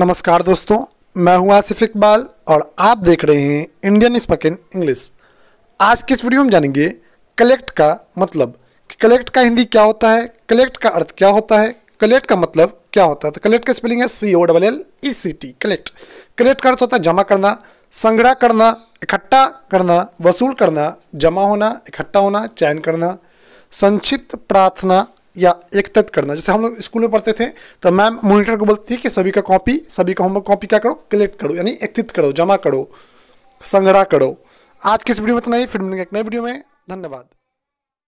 नमस्कार दोस्तों मैं हूं आसिफ इकबाल और आप देख रहे हैं इंडियन स्पकिन इंग्लिश आज किस इस वीडियो में जानेंगे कलेक्ट का मतलब कि कलेक्ट का हिंदी क्या होता है कलेक्ट का अर्थ क्या होता है कलेक्ट का मतलब क्या होता है तो कलेक्ट का स्पेलिंग है C O double L E C T collect collect का अर्थ होता है जमा करना संग्रह करना इकट्ठा करना वसूल करना जमा होना इकट्ठा होना चयन करना संक्षिप्त प्रार्थना या एकत्रित करना जैसे हम लोग स्कूल में पढ़ते थे तो मैम मॉनिटर को बोलती थी कि सभी का कॉपी सभी का होमवर्क कॉपी क्या करो कलेक्ट करो यानी एकत्रित करो जमा करो संग्रह करो आज के इस वीडियो में इतना ही फिर मिलेंगे एक नए वीडियो में धन्यवाद